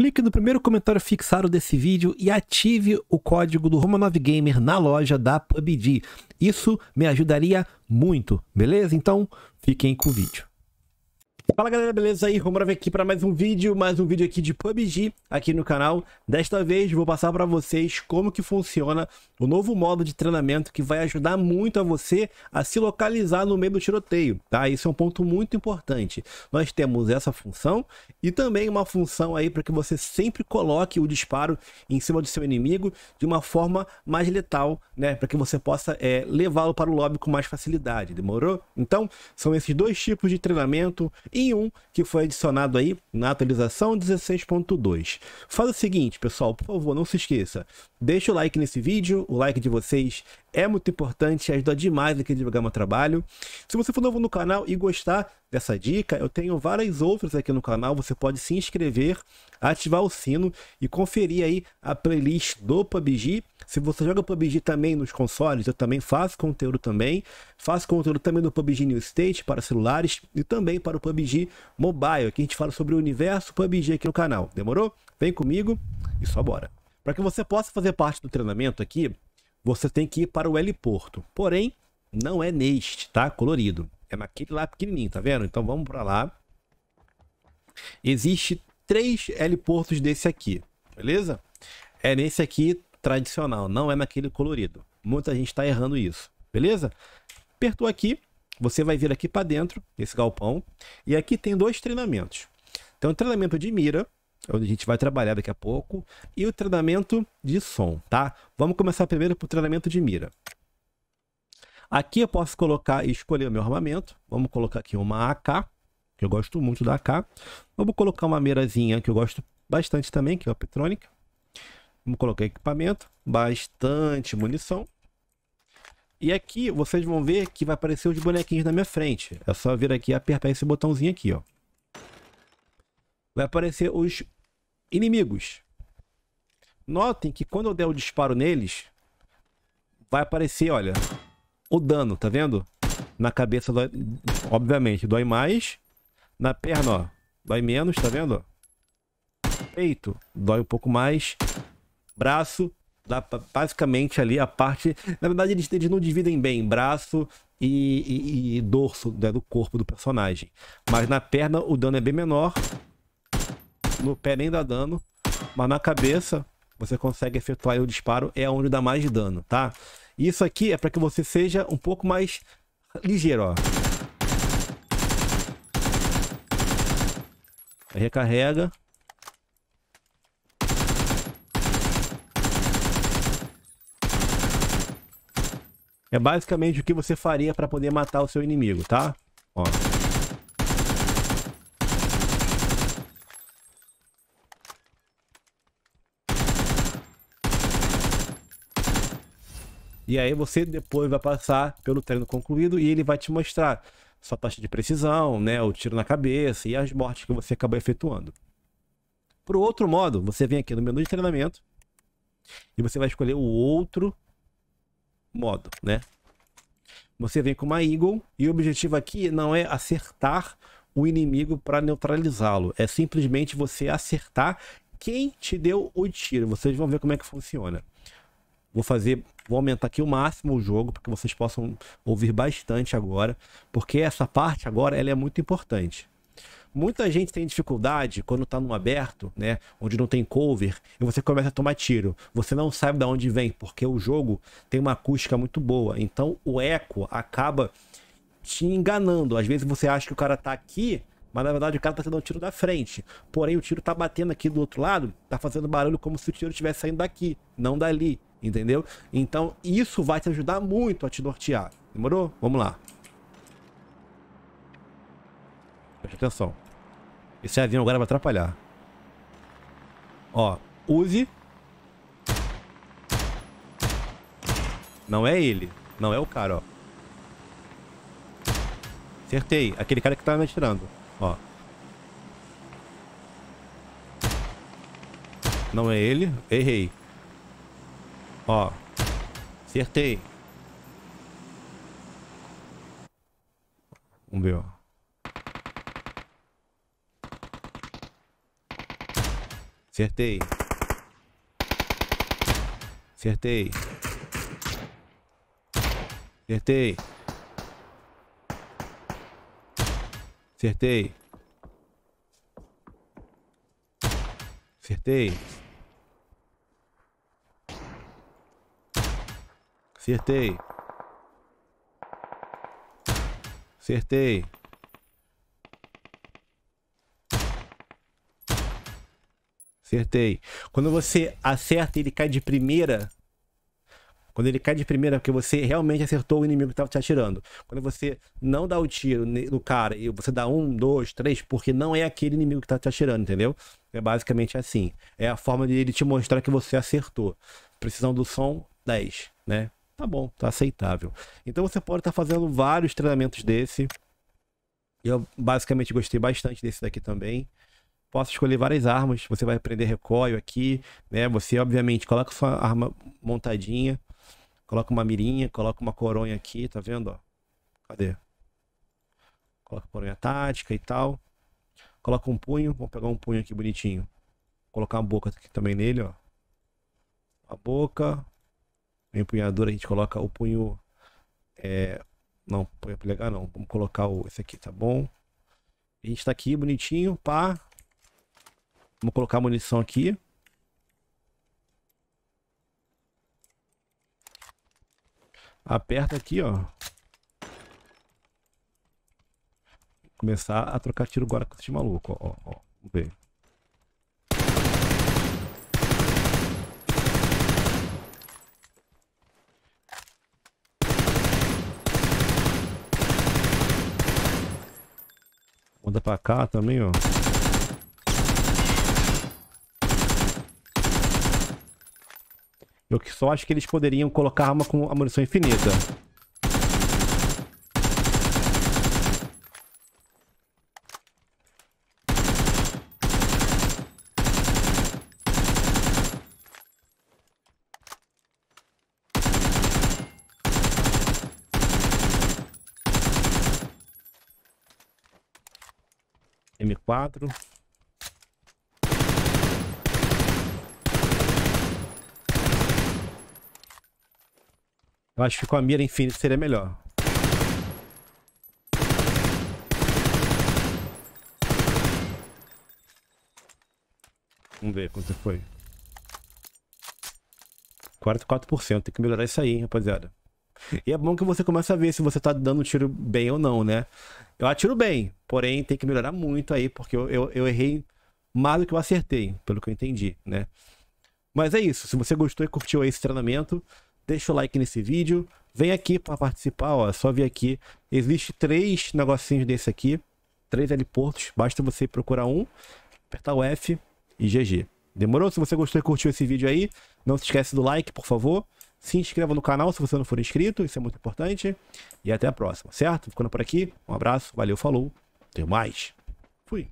Clique no primeiro comentário fixado desse vídeo e ative o código do Romanov Gamer na loja da PUBG. Isso me ajudaria muito, beleza? Então, fiquem com o vídeo. Fala galera, beleza? Aí, vamos ver aqui para mais um vídeo, mais um vídeo aqui de PUBG aqui no canal. Desta vez vou passar para vocês como que funciona o novo modo de treinamento que vai ajudar muito a você a se localizar no meio do tiroteio, tá? Isso é um ponto muito importante. Nós temos essa função e também uma função aí para que você sempre coloque o disparo em cima do seu inimigo de uma forma mais letal, né? Para que você possa é, levá-lo para o lobby com mais facilidade, demorou? Então, são esses dois tipos de treinamento e um que foi adicionado aí na atualização 16.2. Faz o seguinte, pessoal, por favor, não se esqueça. Deixa o like nesse vídeo, o like de vocês é muito importante, ajuda demais aqui a divulgar meu trabalho. Se você for novo no canal e gostar dessa dica, eu tenho várias outras aqui no canal, você pode se inscrever, ativar o sino e conferir aí a playlist do PUBG. Se você joga PUBG também nos consoles, eu também faço conteúdo também. Faço conteúdo também do PUBG New State para celulares e também para o PUBG Mobile, Aqui a gente fala sobre o universo PUBG aqui no canal. Demorou? Vem comigo e só bora! Para que você possa fazer parte do treinamento aqui, você tem que ir para o heliporto. Porém, não é neste, tá? Colorido. É naquele lá pequenininho, tá vendo? Então vamos para lá. Existe três heliportos desse aqui, beleza? É nesse aqui tradicional, não é naquele colorido. Muita gente está errando isso, beleza? Apertou aqui, você vai vir aqui para dentro, esse galpão. E aqui tem dois treinamentos. Tem um treinamento de mira, é onde a gente vai trabalhar daqui a pouco, e o treinamento de som, tá? Vamos começar primeiro por treinamento de mira. Aqui eu posso colocar e escolher o meu armamento. Vamos colocar aqui uma AK, que eu gosto muito da AK. Vamos colocar uma mirazinha que eu gosto bastante também, que é a Petronic. Vamos colocar equipamento, bastante munição. E aqui vocês vão ver que vai aparecer os bonequinhos na minha frente. É só vir aqui e apertar esse botãozinho aqui, ó. Vai aparecer os inimigos. Notem que quando eu der o disparo neles, vai aparecer, olha, o dano, tá vendo? Na cabeça, dói, obviamente, dói mais. Na perna, ó, dói menos, tá vendo? Peito, dói um pouco mais. Braço, dá basicamente ali a parte... Na verdade, eles, eles não dividem bem braço e, e, e dorso né, do corpo do personagem. Mas na perna, o dano é bem menor no pé nem dá dano, mas na cabeça você consegue efetuar o disparo, é onde dá mais dano, tá? Isso aqui é para que você seja um pouco mais ligeiro, ó. Recarrega. É basicamente o que você faria para poder matar o seu inimigo, tá? Ó. E aí você depois vai passar pelo treino concluído e ele vai te mostrar sua taxa de precisão, né, o tiro na cabeça e as mortes que você acabou efetuando. Para o outro modo, você vem aqui no menu de treinamento e você vai escolher o outro modo, né? Você vem com uma Eagle e o objetivo aqui não é acertar o inimigo para neutralizá-lo, é simplesmente você acertar quem te deu o tiro. Vocês vão ver como é que funciona. Vou fazer, vou aumentar aqui o máximo o jogo para que vocês possam ouvir bastante agora, porque essa parte agora ela é muito importante. Muita gente tem dificuldade quando tá no aberto, né? Onde não tem cover, e você começa a tomar tiro. Você não sabe de onde vem, porque o jogo tem uma acústica muito boa. Então o eco acaba te enganando. Às vezes você acha que o cara tá aqui, mas na verdade o cara tá dando um tiro da frente. Porém, o tiro tá batendo aqui do outro lado, tá fazendo barulho como se o tiro estivesse saindo daqui, não dali entendeu? Então isso vai te ajudar muito a te nortear. Demorou? Vamos lá. Preste atenção. Esse avião agora vai atrapalhar. Ó, use. Não é ele. Não é o cara, ó. Acertei. Aquele cara que tá me atirando. Ó. Não é ele. Errei. Ó. Acertei. Vamos ver, ó. Acertei. Acertei. Acertei. Acertei. Acertei. Acertei. Acertei. Acertei. Quando você acerta ele cai de primeira. Quando ele cai de primeira, é porque você realmente acertou o inimigo que estava te atirando. Quando você não dá o tiro no cara e você dá um, dois, três, porque não é aquele inimigo que está te atirando, entendeu? É basicamente assim. É a forma de ele te mostrar que você acertou. Precisão do som, 10, né? tá bom, tá aceitável. Então você pode estar tá fazendo vários treinamentos desse. Eu basicamente gostei bastante desse daqui também. Posso escolher várias armas, você vai aprender recoil aqui, né? Você obviamente coloca sua arma montadinha, coloca uma mirinha, coloca uma coronha aqui, tá vendo, ó? Cadê? Coloca coronha tática e tal. Coloca um punho, vamos pegar um punho aqui bonitinho. colocar a boca aqui também nele, ó. A boca, a empunhadura a gente coloca o punho. É, não, punho polegar não. Vamos colocar o, esse aqui, tá bom? A gente tá aqui bonitinho, pá. Vamos colocar a munição aqui. Aperta aqui, ó. Começar a trocar tiro agora com esse maluco, ó, ó, ó. Vamos ver. Manda pra cá também, ó. Eu só acho que eles poderiam colocar arma com a munição infinita. M4. Eu acho que com a mira infinita seria melhor. Vamos ver quanto foi. 44%. Tem que melhorar isso aí, hein, rapaziada. E é bom que você começa a ver se você tá dando um tiro bem ou não, né? Eu atiro bem, porém tem que melhorar muito aí, porque eu, eu, eu errei mais do que eu acertei, pelo que eu entendi, né? Mas é isso. Se você gostou e curtiu esse treinamento, deixa o like nesse vídeo. Vem aqui para participar, ó. É só vir aqui. Existe três negocinhos desse aqui. Três heliportos. Basta você procurar um, apertar o F e GG. Demorou? Se você gostou e curtiu esse vídeo aí, não se esquece do like, por favor. Se inscreva no canal se você não for inscrito, isso é muito importante. E até a próxima, certo? Ficando por aqui, um abraço, valeu, falou, até mais. Fui.